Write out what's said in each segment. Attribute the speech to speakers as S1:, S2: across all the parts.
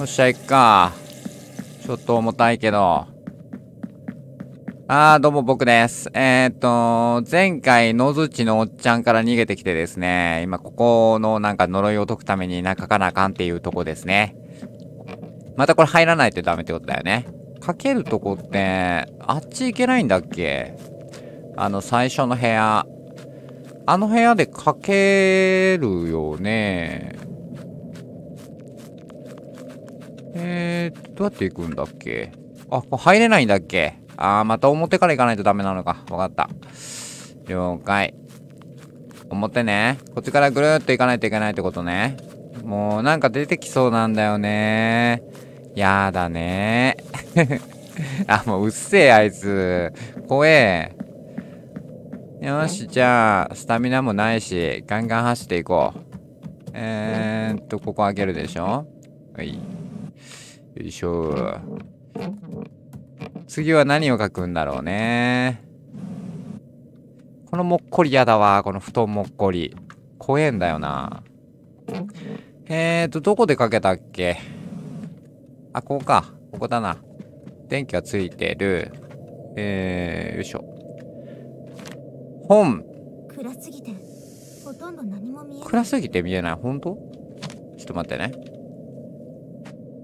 S1: よっしゃ、いっか。ちょっと重たいけど。あー、どうも僕です。えー、っと、前回、野槌のおっちゃんから逃げてきてですね、今、ここのなんか呪いを解くためになんか、かなあかんっていうとこですね。またこれ入らないとダメってことだよね。かけるとこって、あっち行けないんだっけあの、最初の部屋。あの部屋でかけるよね。えー、どうやって行くんだっけあ、入れないんだっけあー、また表から行かないとダメなのか。わかった。了解。表ね。こっちからぐるーっと行かないといけないってことね。もうなんか出てきそうなんだよねやだね あ、もううっせえ、あいつ。怖え。よし、じゃあ、スタミナもないし、ガンガン走っていこう。えー、っと、ここ開けるでしょはい。よいしょ。次は何を書くんだろうね。このもっこりやだわ。この布団もっこり。怖えんだよな。えーと、どこで書けたっけあ、ここか。ここだな。電気がついてる。えー、よいしょ。本。
S2: 暗すぎて、ほとんど何も見えない。
S1: 暗すぎて見えない。ほんとちょっと待ってね。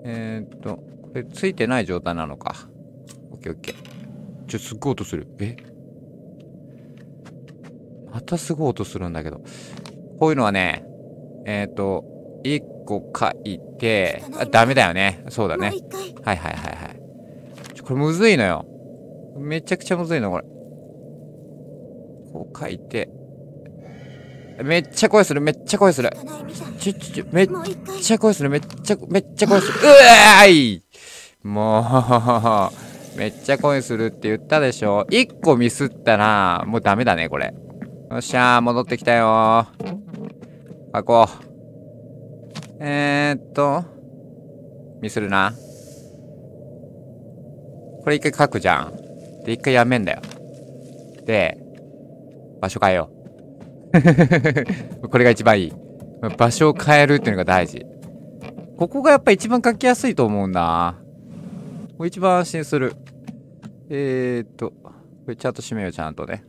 S1: えー、っと、これついてない状態なのか。オッケーオッケー。ちょ、すっごい音する。えまたすごい音するんだけど。こういうのはね、えー、っと、一個書いて、あ、ダメだよね。そうだね。はいはいはいはい。ちょ、これむずいのよ。めちゃくちゃむずいの、これ。こう書いて、めっちゃ声する、めっちゃ声する。ちょ、ちょ、めっちゃ声する、めっちゃ、めっちゃ声する。うわーいもう、めっちゃ声するって言ったでしょ。一個ミスったら、もうダメだね、これ。よっしゃー、戻ってきたよー。う。えー、っと、ミスるな。これ一回書くじゃん。で、一回やめんだよ。で、場所変えよう。これが一番いい。場所を変えるっていうのが大事。ここがやっぱ一番書きやすいと思うな。一番安心する。えー、っと、これちゃんと閉めよう、ちゃんとね。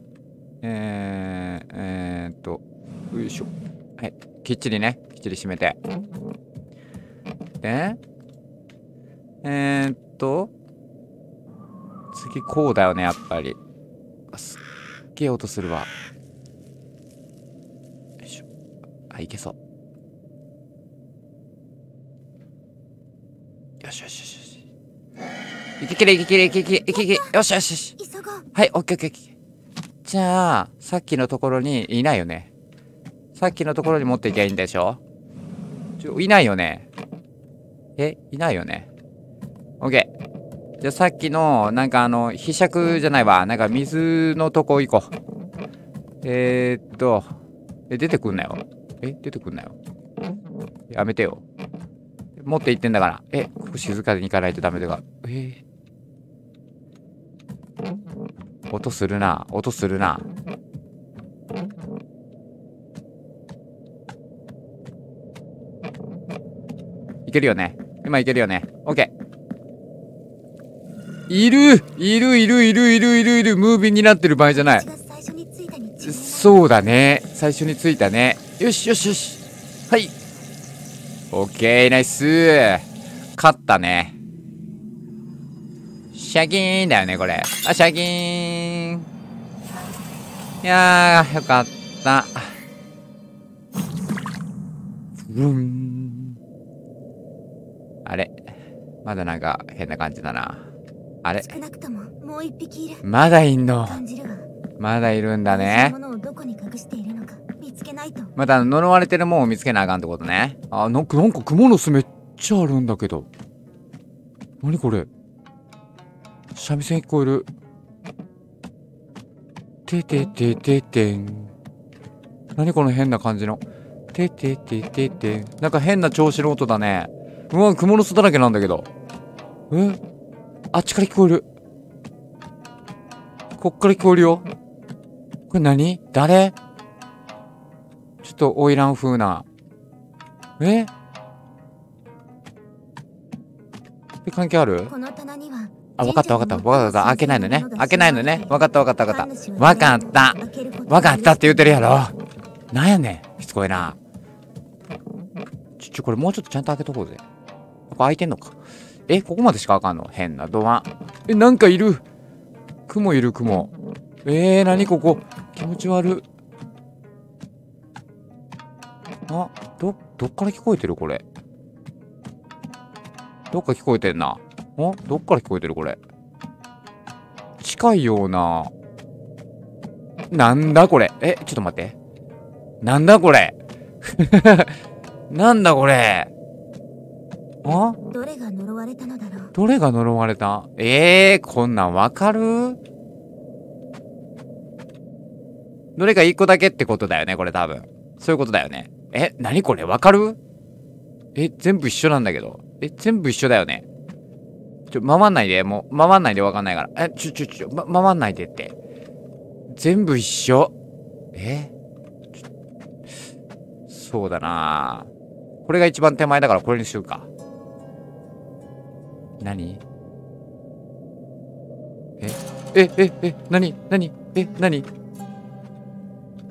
S1: えー、えー、っと、よいしょ。はい。きっちりね。きっちり閉めて。で、えー、っと、次こうだよね、やっぱり。すっげえ音するわ。あいけそうよしよしよしよし行けきれいけきれいけきれいけきれよしよしよしはいオッケーオッケーオッケーじゃあさっきのところにいないよねさっきのところに持っていけばいいんでしょちょいないよねえいないよねオッケーじゃあさっきの、なんかあの、被尺じゃないわ。なんか水のとこ行こう。えー、っと、え、出てくんなよ。え、出てくんなよ。やめてよ。持って行ってんだから。え、ここ静かに行かないとダメだが。
S3: えー、音する
S1: な。音するな。いけるよね。今いけるよね。オッケー。いるいるいるいるいるいるいるムービーになってる場合じゃない。そうだね。最初に着いたね。よしよしよし。はい。オッケー、ナイス勝ったね。シャキーンだよね、これ。あ、シャキーン。いやー、よかった。うん。あれまだなんか変な感じだな。あれ
S2: まだいんの。
S1: まだいるんだね。けないとまた呪われてるもんを見つけなあかんってことねあなんかなんか蜘蛛の巣めっちゃあるんだけど何これ三味線聞こえるてててててん何この変な感じのてててててなんか変な調子の音だねうわ蜘蛛の巣だらけなんだけど
S3: えあっちから聞
S1: こえるこっから聞こえるよこれ何誰ちょっと花魁風な。ええ関係あるあ、わかったわかった。わかった。開けないのね。開けないのね。わかったわかったわかった。わかった。わかったって言うてるやろ。なんやねん。しつこいな。ちょ、ちょ、これもうちょっとちゃんと開けとこうぜ。ここ開いてんのか。え、ここまでしか開かんの変なドア。え、なんかいる。雲いる雲。えー、なにここ。気持ち悪。あ、ど、どっから聞こえてるこれ。どっか聞こえてんな。あ、どっから聞こえてるこれ。近いような。なんだこれ。え、ちょっと待って。なんだこれ。なんだこれ。あ
S2: どれが呪われたのだ
S1: ろうどれが呪われたええー、こんなんわかるどれか一個だけってことだよね、これ多分。そういうことだよね。え、なにこれわかるえ、全部一緒なんだけど。え、全部一緒だよね。ちょ、回んないで、もう、回んないでわかんないから。え、ちょ、ちょ、ちょ、ま、回んないでって。全部一緒。えそうだなこれが一番手前だからこれにしようか。何ええええ何何え何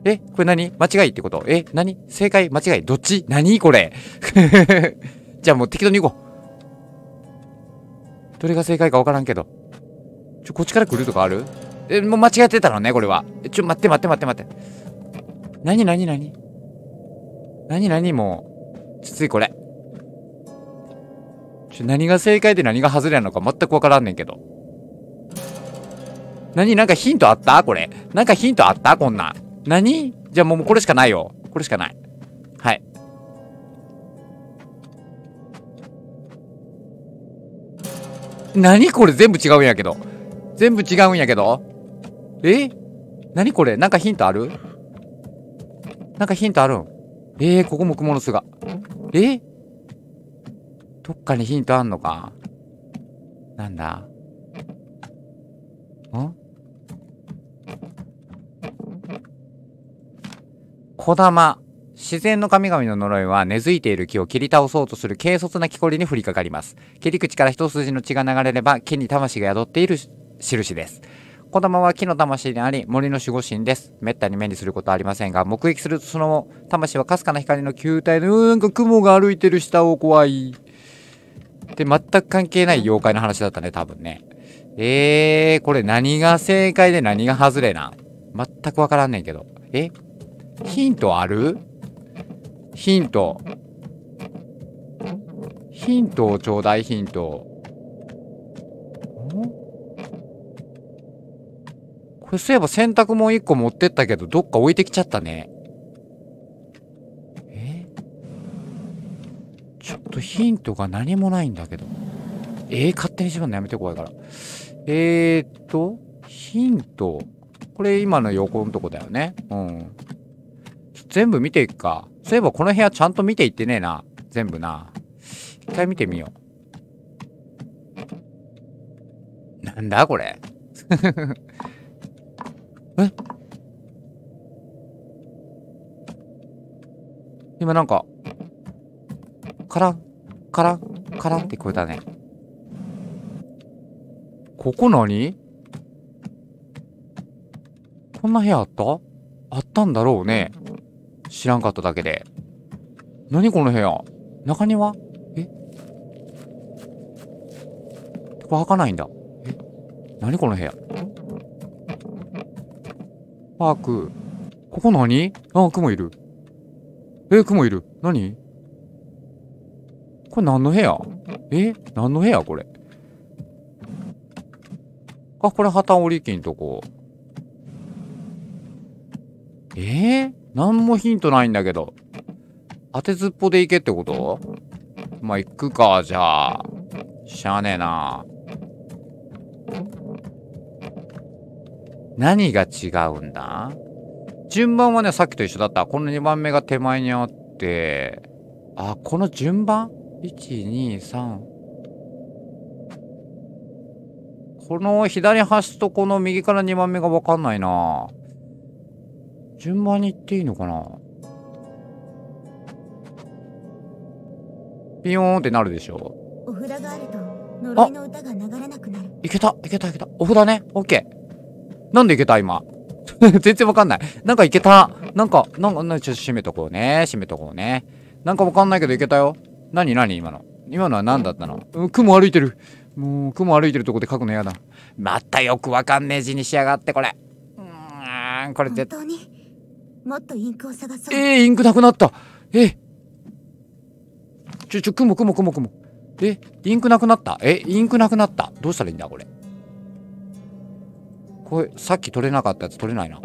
S1: え、これ何間違いってことえ、何正解間違いどっち何これ じゃあもう適当に行こう。どれが正解かわからんけど。ちょ、こっちから来るとかあるえ、もう間違ってたのね、これは。え、ちょ、待って待って待って待って。何何何何何もう。つついこれ。ちょ、何が正解で何が外れなのか全くわからんねんけど。何なんかヒントあったこれ。なんかヒントあったこんなん。何じゃあもうこれしかないよ。これしかない。はい。何これ全部違うんやけど。全部違うんやけど。え何これなんかヒントあるなんかヒントあるんえー、ここも蜘蛛の巣が。えどっかにヒントあんのかなんだん小玉。自然の神々の呪いは根付いている木を切り倒そうとする軽率な木こりに降りかかります。切り口から一筋の血が流れれば木に魂が宿っている印です。小玉は木の魂であり森の守護神です。めったに目にすることはありませんが、目撃するとその魂はかすかな光の球体の、うーんなんか雲が歩いてる下を怖い。で、全く関係ない妖怪の話だったね、多分ね。えー、これ何が正解で何が外れな。全くわからんねんけど。えヒントあるヒント。ヒントをちょうだい、ヒント。これそういえば洗濯物一個持ってったけど、どっか置いてきちゃったね。えちょっとヒントが何もないんだけど。えー、勝手にまうのやめて怖いから。えー、っと、ヒント。これ今の横のとこだよね。うん。全部見ていくか。そういえばこの部屋ちゃんと見ていってねえな。全部な。一回見てみよう。なんだこれ。え今なんか、カラン、カラン、カランって聞こえたね。ここ何こんな部屋あったあったんだろうね。知らんかっただけで。何この部屋中庭えここ開かないんだ。え何この部屋パーク。ここ何あ、雲いる。え、雲いる。何これ何の部屋え何の部屋これ。あ、これ旗織り機んとこ。えー、何もヒントないんだけど。当てずっぽで行けってことまあ、行くか、じゃあ。しゃあねえな。何が違うんだ順番はね、さっきと一緒だった。この2番目が手前にあって、あ、この順番 ?1、2、3。この左端とこの右から2番目がわかんないな。順番に行っていいのかなピヨーンってなるでしょ
S2: お札があると呪いの歌が流れなく
S1: なるいけたいけたいけたお札ねオッケーなんでいけた今 全然わかんないなんかいけたなんかなんかなんかちょっと閉めとこうね閉めとこうねなんかわかんないけどいけたよなになに今の今のは何だったの雲歩いてるもう雲歩いてるとこで書くの嫌だまたよくわかんねえ字にしやがってこれうんこれ絶対
S2: にもっとインクを探そう。えー、インクなくなった。え
S1: ー、ちょ、ちょ、雲、雲、雲、雲。え、インクなくなったえちょちょ雲雲雲雲えインクなくなったえインクなくなったどうしたらいいんだ、これ。これ、さっき取れなかったやつ取れないな。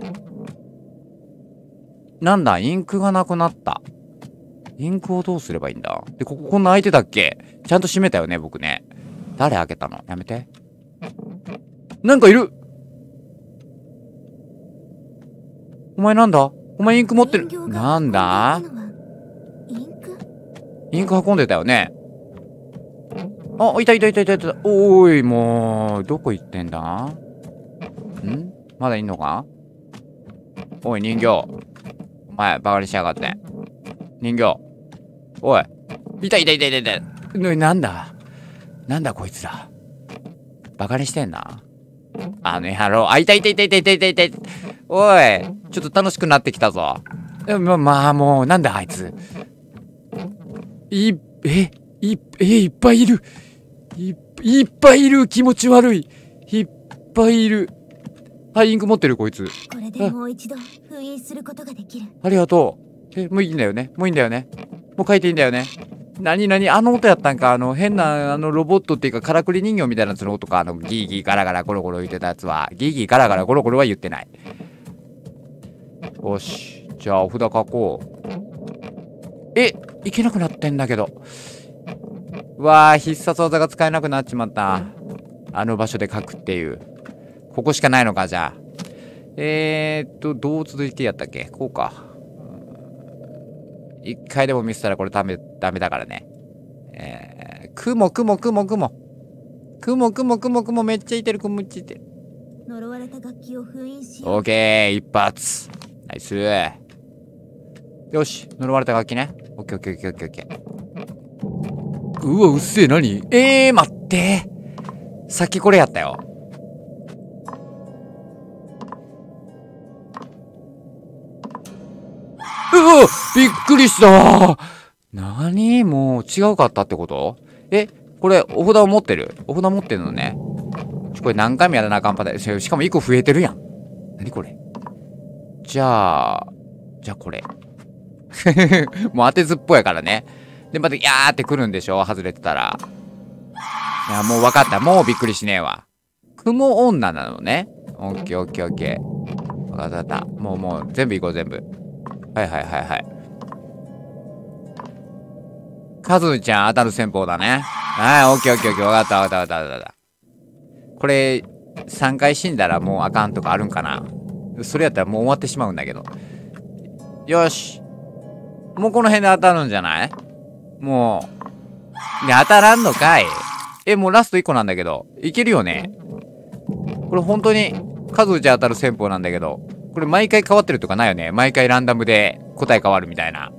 S1: なんだ、インクがなくなった。インクをどうすればいいんだで、こここんな開いてたっけちゃんと閉めたよね、僕ね。誰開けたのやめて。なんかいるお前なんだお前インク持ってる。なんだインク運んでたよね。あ、いたいたいたいたいた。おーい、もう、どこ行ってんだんまだいんのかおい、人形。お前、バカにしやがって。人形。おい。いたいたいたいたいた。な、なんだなんだこいつら。バカにしてんな。あの野郎。あ、いたいたいたいたいたいたいた。おい、ちょっと楽しくなってきたぞ。ま、まあもう、なんだあいつ。い、え、い、え、いっぱいいる。い、いっぱいいる。気持ち悪い。いっぱいいる。はい、インク持ってる、こいつ。
S2: これでもう一度封印することがで
S1: きる。ありがとう。え、もういいんだよね。もういいんだよね。もう書いていいんだよね。なになにあの音やったんかあの変なあのロボットっていうかからくり人形みたいなやつの音かあのギーギーガラガラゴロゴロ言ってたやつはギーギーガラガラゴロゴロは言ってないよし。じゃあ、お札書こう。えいけなくなってんだけど。わあ、必殺技が使えなくなっちまった。あの場所で書くっていう。ここしかないのか、じゃあ。えー、っと、どう続いてやったっけこうか。一回でも見せたらこれダメ、ダメだからね。えー、雲、雲、雲、雲。雲、雲、雲、雲、めっちゃいてる、雲
S2: っちいてる。呪われた楽器を封印し。
S1: オーケー、一発。ナイスよし、呪われた楽器ね。オッケーオッケーオッケーオッケーうわ、うっせえ、なにえー、待ってさっきこれやったよ。うわびっくりしたなにもう違うかったってことえこれ、お札を持ってるお札持ってるのね。これ何回もやらなあかんパターン。しかも1個増えてるやん。なにこれじゃあ、じゃあこれ。もう当てずっぽやからね。で、また、やーって来るんでしょ外れてたら。いや、もう分かった。もうびっくりしねえわ。雲女なのね。オッケーオッケーオッケー。分かった分かった。もうもう、全部行こう、全部。はいはいはいはい。カズちゃん当たる戦法だね。はい、オッケーオッケーオッケー。分かった分かった分かった分かった。これ、3回死んだらもうあかんとかあるんかなそれやったらもう終わってしまうんだけど。よし。もうこの辺で当たるんじゃないもう。ね、当たらんのかい。え、もうラスト1個なんだけど。いけるよね。これ本当に数打ち当たる戦法なんだけど。これ毎回変わってるとかないよね。毎回ランダムで答え変わるみたいな。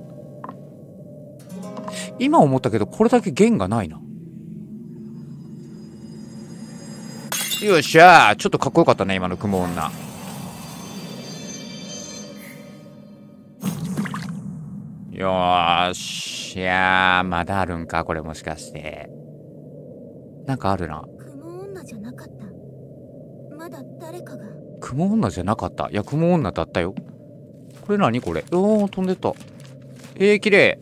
S1: 今思ったけど、これだけ弦がないな。よっしゃー。ちょっとかっこよかったね、今の雲女。よーしやー、まだあるんか、これもしかして。なんかあるな。
S2: 雲女じゃなかった。
S1: まだ誰かが。雲女じゃなかった。いや、雲女だったよ。これ何これ。おー、飛んでった。えー、綺麗。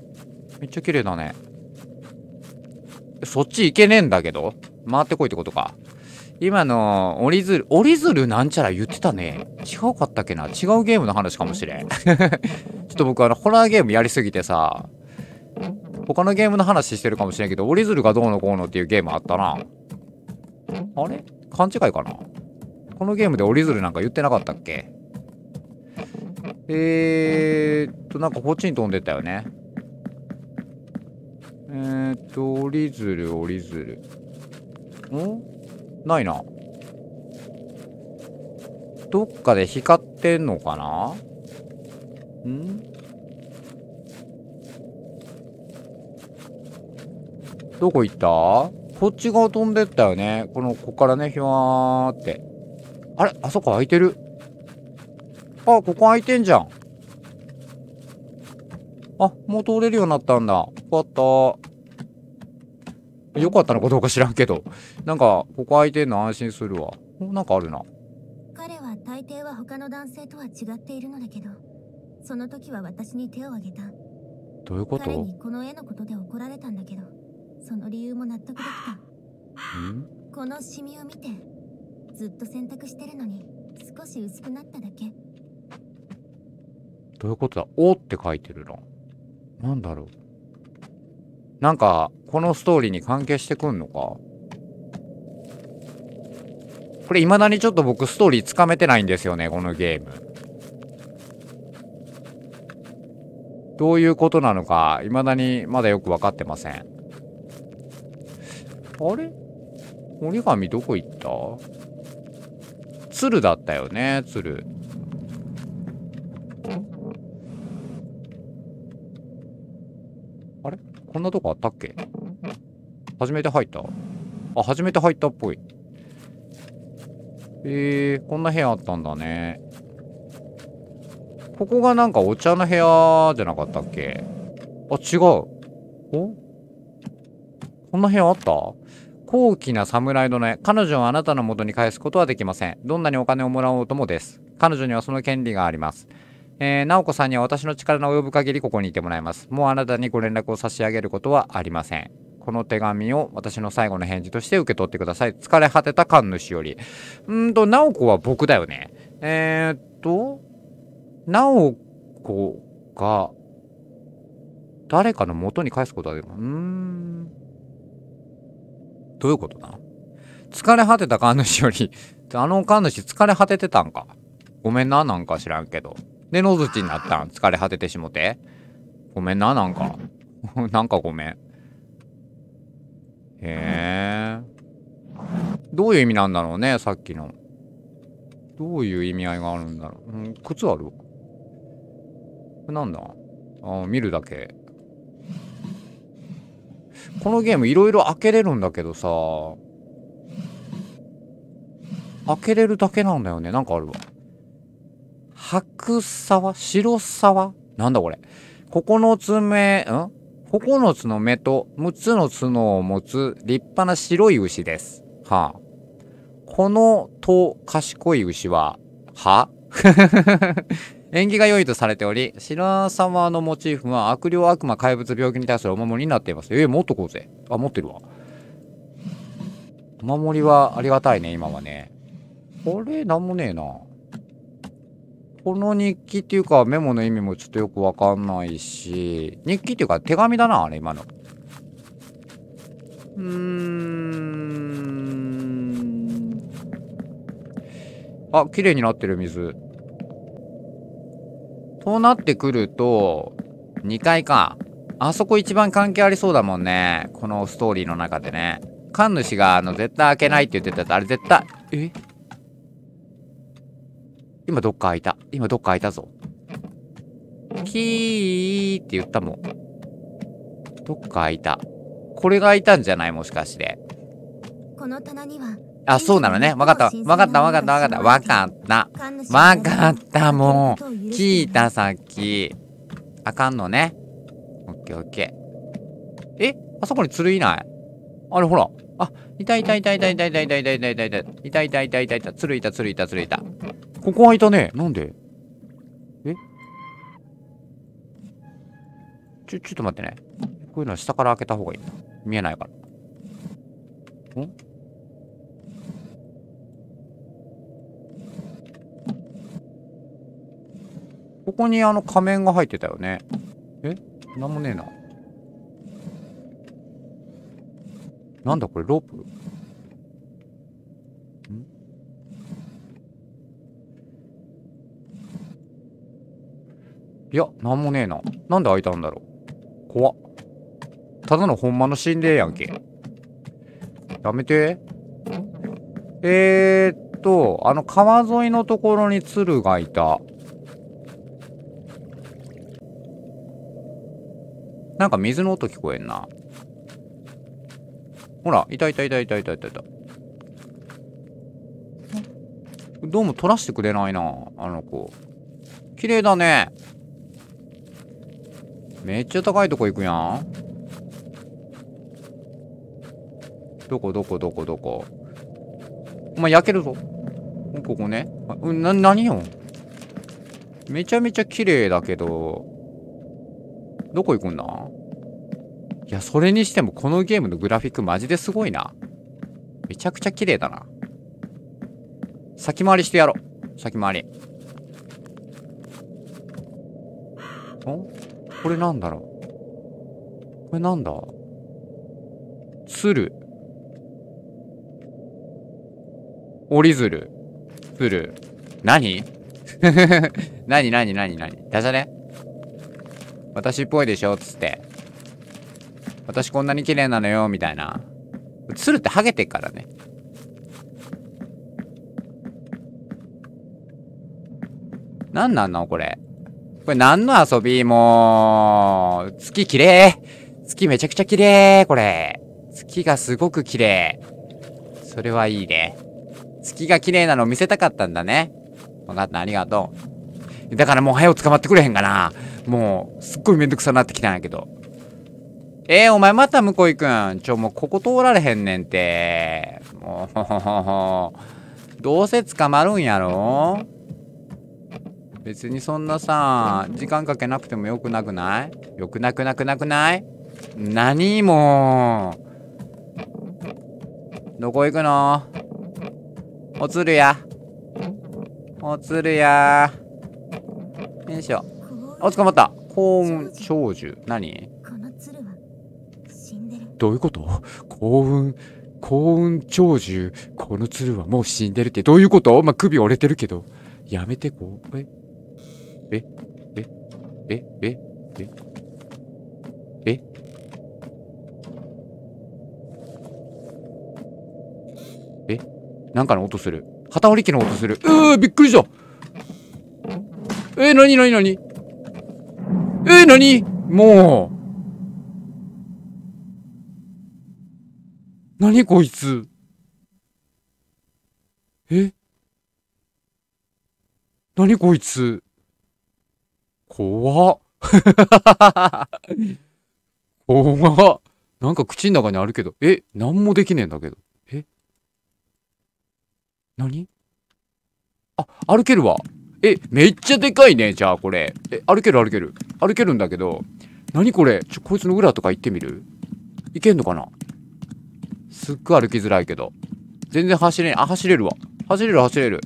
S1: めっちゃ綺麗だね。そっち行けねえんだけど回ってこいってことか。今の、折り鶴、折り鶴なんちゃら言ってたね。違うかったっけな違うゲームの話かもしれん。と僕あのホラーゲームやりすぎてさ他のゲームの話してるかもしれんけど折り鶴がどうのこうのっていうゲームあったなあれ勘違いかなこのゲームで折り鶴なんか言ってなかったっけえーっとなんかこっちに飛んでったよねえーっと折り鶴折り鶴
S3: ん
S1: ないなどっかで光ってんのかなんどこ行ったこっち側飛んでったよね。この、こっからね、ひわーって。あれあそこ開いてる。あ、ここ開いてんじゃん。あ、もう通れるようになったんだ。よかった。よかったのかどうか知らんけど。なんか、ここ開いてんの安心するわ。なんかあるな。
S2: 彼は大抵は他の男性とは違っているのだけど、その時は私に手を挙げた。
S3: どういうこと彼に
S2: この絵のことで怒られたんだけど。その理由も納得できたこのシミを見てずっと洗濯してるのに少し薄くなっただけ
S1: どういうことだ「お」って書いてるな何だろうなんかこのストーリーに関係してくんのかこれいまだにちょっと僕ストーリーつかめてないんですよねこのゲームどういうことなのか、いまだにまだよく分かってません。あれ折り紙どこ行った鶴だったよね、鶴。あれこんなとこあったっけ初めて入ったあ、初めて入ったっぽい。えー、こんな部屋あったんだね。ここがなんかお茶の部屋じゃなかったっけあ、違う。おこんな部屋あった高貴な侍のね、彼女をあなたの元に返すことはできません。どんなにお金をもらおうともです。彼女にはその権利があります。えー、直子さんには私の力の及ぶ限りここにいてもらいます。もうあなたにご連絡を差し上げることはありません。この手紙を私の最後の返事として受け取ってください。疲れ果てた神主より。うんと、直子は僕だよね。えー、っと、直子が、誰かの元に返すことはできる。うーん。どういうことな疲れ果てた神主より、あの神主疲れ果ててたんか。ごめんな、なんか知らんけど。で、野槌になったん。疲れ果ててしもて。ごめんな、なんか。なんかごめん。へえ。どういう意味なんだろうね、さっきの。どういう意味合いがあるんだろう。うん、靴あるなんだあ見るだけ。このゲームいろいろ開けれるんだけどさ、開けれるだけなんだよね。なんかあるわ。白沢白沢なんだこれ。9つ目、ん ?9 つの目と6つの角を持つ立派な白い牛です。はあ。このと賢い牛は、は 縁起が良いとされており、白様のモチーフは悪霊悪魔怪物病気に対するお守りになっています。えー、持っとこうぜ。あ、持ってるわ。お守りはありがたいね、今はね。これ、なんもねえな。この日記っていうかメモの意味もちょっとよくわかんないし、日記っていうか手紙だな、あれ、今の。うーん。あ、綺麗になってる水。そうなってくると、2階か。あそこ一番関係ありそうだもんね。このストーリーの中でね。神主が、あの、絶対開けないって言ってたと、あれ絶対、え今どっか開いた。今どっか開いたぞ。
S2: キ
S1: ーって言ったもん。どっか開いた。これが開いたんじゃないもしかして。
S2: この棚には
S1: あ、そうなのね。わかった。わかった、わかった、わかった。わかった。わかった、もう。聞いた、さっき。あかんのね。オッケーオッケー。えあそこに鶴るいないあれ、ほら。あ、いたいたいたいたいたいたいたいたいたいたいたいたいたいたいたいた。鶴いた、鶴いた、釣いた。ここはいたね。なんでえちょ、ちょっと待ってね。こういうのは下から開けた方がいい見えないから。んここにあの仮面が入ってたよね。えなんもねえな。なんだこれ、ロープいや、なんもねえな。なんで開いたんだろう。怖っ。ただのほんまの心霊やんけ。やめて。えーっと、あの川沿いのところに鶴がいた。なんか水の音聞こえんな。ほら、いたいたいたいたいたいたいた。どうも取らせてくれないな、あの子。綺麗だね。めっちゃ高いとこ行くやん。どこどこどこどこ。お前焼けるぞ。ここね。あな、何よ。めちゃめちゃ綺麗だけど、どこ行くんだいや、それにしてもこのゲームのグラフィックマジですごいな。めちゃくちゃ綺麗だな。先回りしてやろう。先回り。ん
S3: こ
S1: れなんだろうこれなんだ鶴。折り鶴。鶴。何 何何何何ダジャレ私っぽいでしょつって。私こんなに綺麗なのよ、みたいな。鶴ってハゲてからね。なんなんのこれ。これ何の遊びもう、月綺麗月めちゃくちゃ綺麗これ。月がすごく綺麗それはいいね。月が綺麗なのを見せたかったんだね。わかった、ありがとう。だからもう早く捕まってくれへんかな。もう、すっごいめんどくさなってきたんやけど。えー、お前また向こう行くん。ちょ、もうここ通られへんねんて。もう、どうせ捕まるんやろ別にそんなさ、時間かけなくてもよくなくないよくなくなくなくない何もどこ行くのおつるや。おつるやよいしょ。あ、捕まった。幸運長寿。何どういうこと幸運、幸運長寿。この鶴はもう死んでるって。どういうことまあ、首折れてるけど。やめて、こう。ええええええええなんかの音する。旗折り機の音する。うーびっくりしたえなになになにえー、なにもう。なにこいつ。えなにこいつ。怖っ。怖っ。なんか口の中にあるけど。え、なんもできねえんだけど。
S3: え何
S1: あ、歩けるわ。え、めっちゃでかいね、じゃあこれ。え、歩ける歩ける。歩けるんだけど、何これちょ、こいつの裏とか行ってみる行けんのかなすっごい歩きづらいけど。全然走れん。あ、走れるわ。走れる走れる。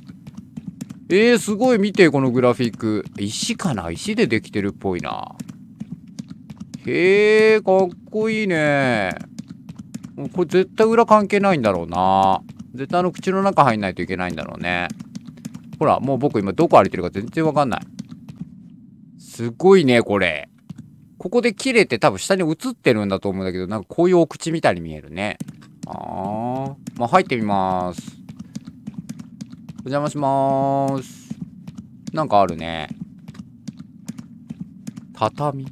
S1: えー、すごい見て、このグラフィック。石かな石でできてるっぽいな。へえ、かっこいいね。もうこれ絶対裏関係ないんだろうな。絶対あの口の中入んないといけないんだろうね。ほら、もう僕今どこ歩いてるか全然わかんない。すごいね、これ。ここで切れて多分下に映ってるんだと思うんだけど、なんかこういうお口みたいに見えるね。あー。まあ、入ってみます。お邪魔しまーす。なんかあるね。畳ん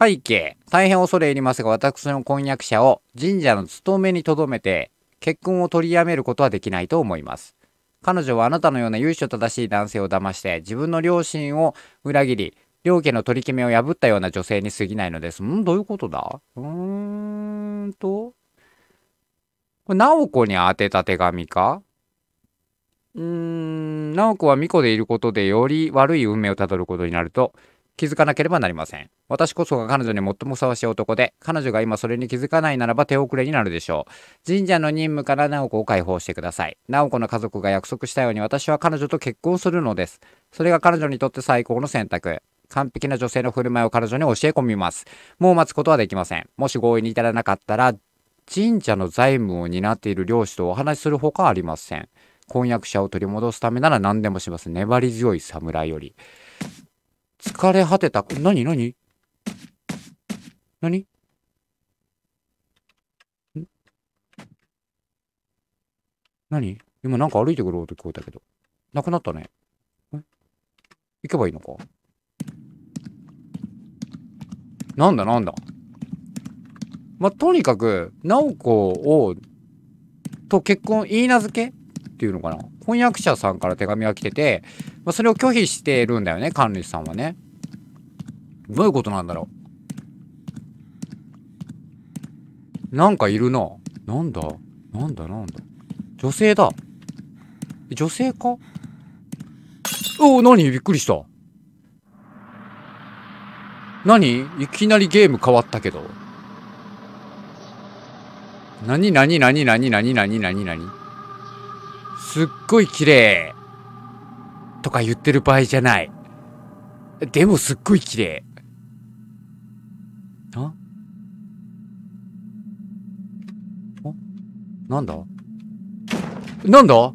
S1: 背景。大変恐れ入りますが、私の婚約者を神社の勤めに留めて、結婚を取りやめることはできないと思います。彼女はあなたのような由緒正しい男性を騙して自分の両親を裏切り両家の取り決めを破ったような女性に過ぎないのです。んどういうことだうーんと。これ、直子に宛てた手紙かうーん、直子は巫女でいることでより悪い運命をたどることになると、気づかなければなりません。私こそが彼女に最もふさわしい男で、彼女が今それに気づかないならば手遅れになるでしょう。神社の任務から直子を解放してください。直子の家族が約束したように私は彼女と結婚するのです。それが彼女にとって最高の選択。完璧な女性の振る舞いを彼女に教え込みます。もう待つことはできません。もし合意に至らなかったら、神社の財務を担っている漁師とお話しするほかありません。婚約者を取り戻すためなら何でもします。粘り強い侍より。疲れ果てた。ななにににんなに今なんか歩いてくる音聞こえたけど。なくなったね。行けばいいのかなんだなんだまあ、とにかく、ナオコを、と結婚、いいなずけっていうのかな翻訳者さんから手紙が来てて、まあ、それを拒否してるんだよね、管理士さんはね。どういうことなんだろう。なんかいるな。なんだなんだなんだ女性だ。女性かおお、何びっくりした。何いきなりゲーム変わったけど。何何何何何何何何何すっごい綺麗とか言ってる場合じゃない。でもすっごい綺麗。ななんだなんだ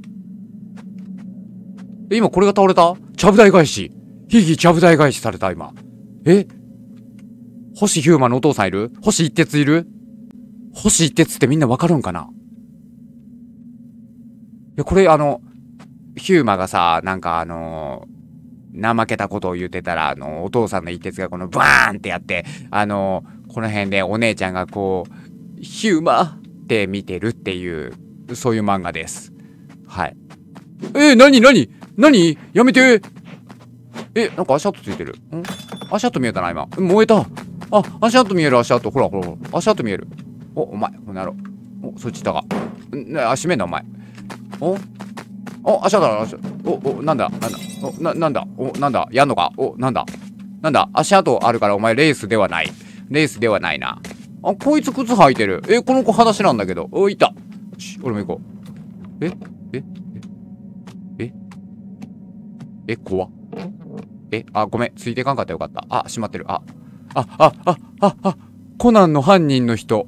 S1: 今これが倒れたちゃぶ台返し。ひいひちゃぶ台返しされた今。え星ヒューマンのお父さんいる星一徹いる星一徹ってみんなわかるんかなや、これあの、ヒューマがさ、なんかあのー、怠けたことを言ってたら、あの、お父さんの一徹がこのバーンってやって、あのこの辺でお姉ちゃんがこう、ヒューマって見てるっていう、そういう漫画です。はい。えなになになにやめてえ、なんか足跡ついてる。ん足跡見えたな、今。燃えた。あ、足跡見える、足跡。ほらほらほら。足跡見える。お、お前、ほの野お、そっち行ったか。あ、閉めんな、お前。おお、足跡ある、お、お、なんだ、なんだ、お、な、なんだ、お、なんだ、やんのか、お、なんだ、なんだ、足跡あるからお前レースではない。レースではないな。あ、こいつ靴履いてる。え、この子裸足なんだけど。お、いた。し、俺も行こう。え、え、え、え、え、怖っ。え、あ、ごめん。ついていかんかったよかった。あ、閉まってる。あ、あ、あ、あ、あ、あ、コナンの犯人の人。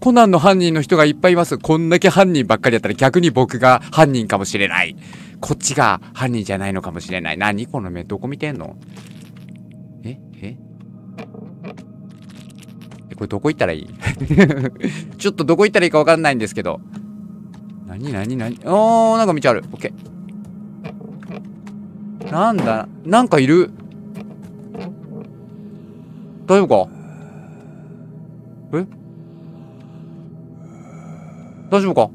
S1: コナンの犯人の人がいっぱいいます。こんだけ犯人ばっかりだったら逆に僕が犯人かもしれない。こっちが犯人じゃないのかもしれない。何この目、どこ見てんのええこれどこ行ったらいい ちょっとどこ行ったらいいかわかんないんですけど。何何何おー、なんか道ある。オッケー。なんだなんかいる。大丈夫かえ大丈夫か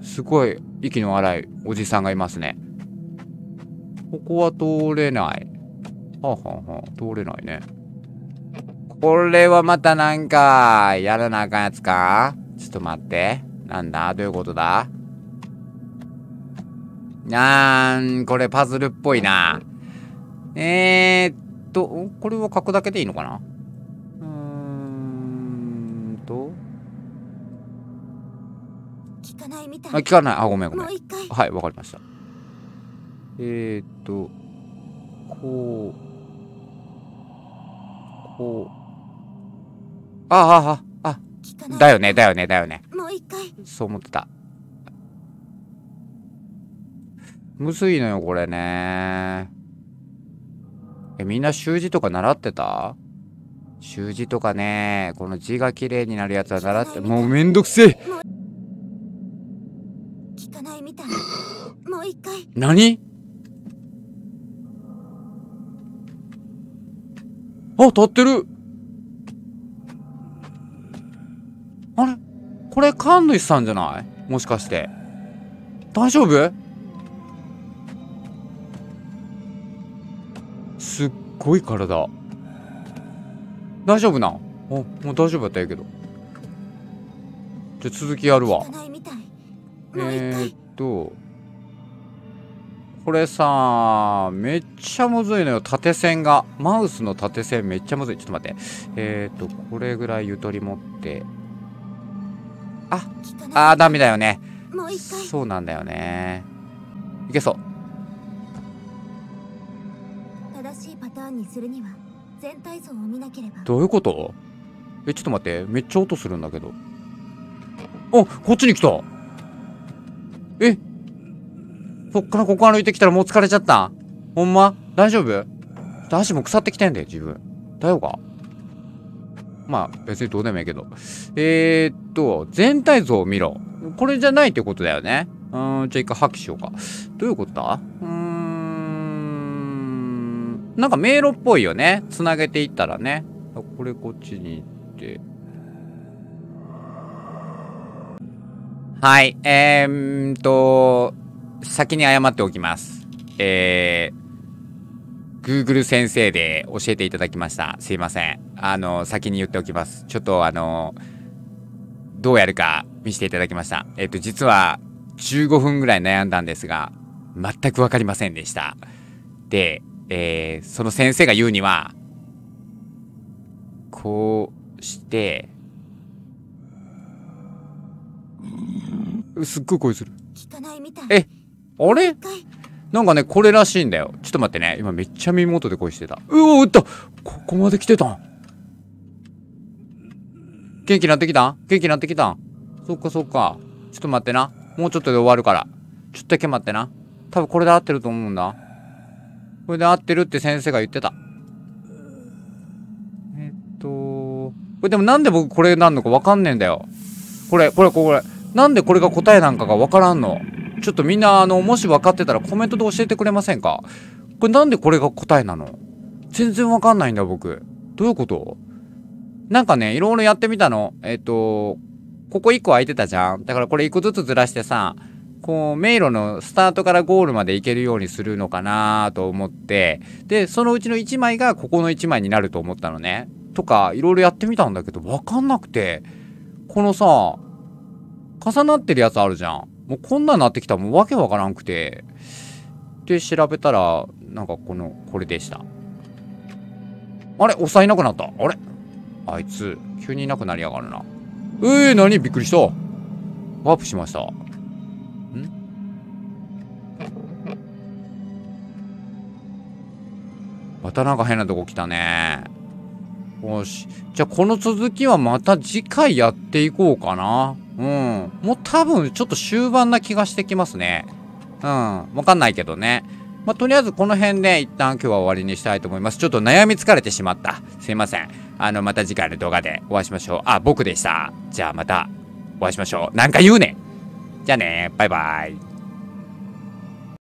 S1: すごい息の荒いおじさんがいますね。ここは通れない。はあ、はあは、通れないね。これはまたなんか、やらなあかんやつかちょっと待って。なんだどういうことだなーん、これパズルっぽいな。えーっと、これは書くだけでいいのかなかないみたいあ聞かないあごめんごめんはいわかりましたえー、っとこうこうああああだよねだよねだよねもう一回そう思ってたむずいのよこれねえみんな習字とか習ってた習字とかねこの字が綺麗になるやつは習ってもうめんどくせえ何あ、立ってるあれこれ、神主さんじゃないもしかして。大丈夫すっごい体。大丈夫なお、もう大丈夫やったやけど。じゃ、続きやるわ。えー、っと。これさ、めっちゃむずいのよ。縦線が。マウスの縦線めっちゃむずい。ちょっと待って。えっ、ー、と、これぐらいゆとり持って。あ、あー、ダメだよね。そうなんだよね。いけそう。
S2: 正しいパターンにするには、全体像を見なければ。
S1: どういうことえ、ちょっと待って。めっちゃ音するんだけど。あ、こっちに来た。えそっからここ歩いてきたらもう疲れちゃったほんま大丈夫足も腐ってきてんで、自分。大丈夫かまあ、別にどうでもいいけど。えー、っと、全体像を見ろ。これじゃないってことだよね。うーん、じゃあ一回破棄しようか。どういうことだうーん。なんか迷路っぽいよね。つなげていったらね。これこっちに行って。はい、えー、と、先に謝っておきます。えー、Google 先生で教えていただきました。すいません。あの、先に言っておきます。ちょっとあの、どうやるか見せていただきました。えっ、ー、と、実は15分ぐらい悩んだんですが、全く分かりませんでした。で、えー、その先生が言うには、こうして、すっごい声する。聞かないみたい。えあれなんかね、これらしいんだよ。ちょっと待ってね。今めっちゃ耳元で恋してた。うお、撃ったここまで来てたん元気になってきた元気になってきたそっかそっか。ちょっと待ってな。もうちょっとで終わるから。ちょっとだけ待ってな。多分これで合ってると思うんだ。これで合ってるって先生が言ってた。えっと、これでもなんで僕これなんのかわかんねえんだよ。これ、これ、これ。なんでこれが答えなんかがわからんのちょっとみんな、あの、もし分かってたらコメントで教えてくれませんかこれなんでこれが答えなの全然わかんないんだ、僕。どういうことなんかね、いろいろやってみたの。えっ、と、ここ1個空いてたじゃんだからこれ1個ずつずらしてさ、こう、迷路のスタートからゴールまで行けるようにするのかなと思って、で、そのうちの1枚がここの1枚になると思ったのね。とか、いろいろやってみたんだけど、わかんなくて、このさ、重なってるやつあるじゃん。もうこんなんなってきたらもうわけわからんくて、で、調べたら、なんかこの、これでした。あれ押さえなくなった。あれあいつ、急にいなくなりやがるな。ええー、何びっくりした。ワープしました。んまたなんか変なとこ来たねよし。じゃあこの続きはまた次回やっていこうかな。うん。もう多分ちょっと終盤な気がしてきますね。うん。わかんないけどね。まあ、とりあえずこの辺で一旦今日は終わりにしたいと思います。ちょっと悩み疲れてしまった。すいません。あの、また次回の動画でお会いしましょう。あ、僕でした。じゃあまたお会いしましょう。なんか言うねじゃあね、バイバイ。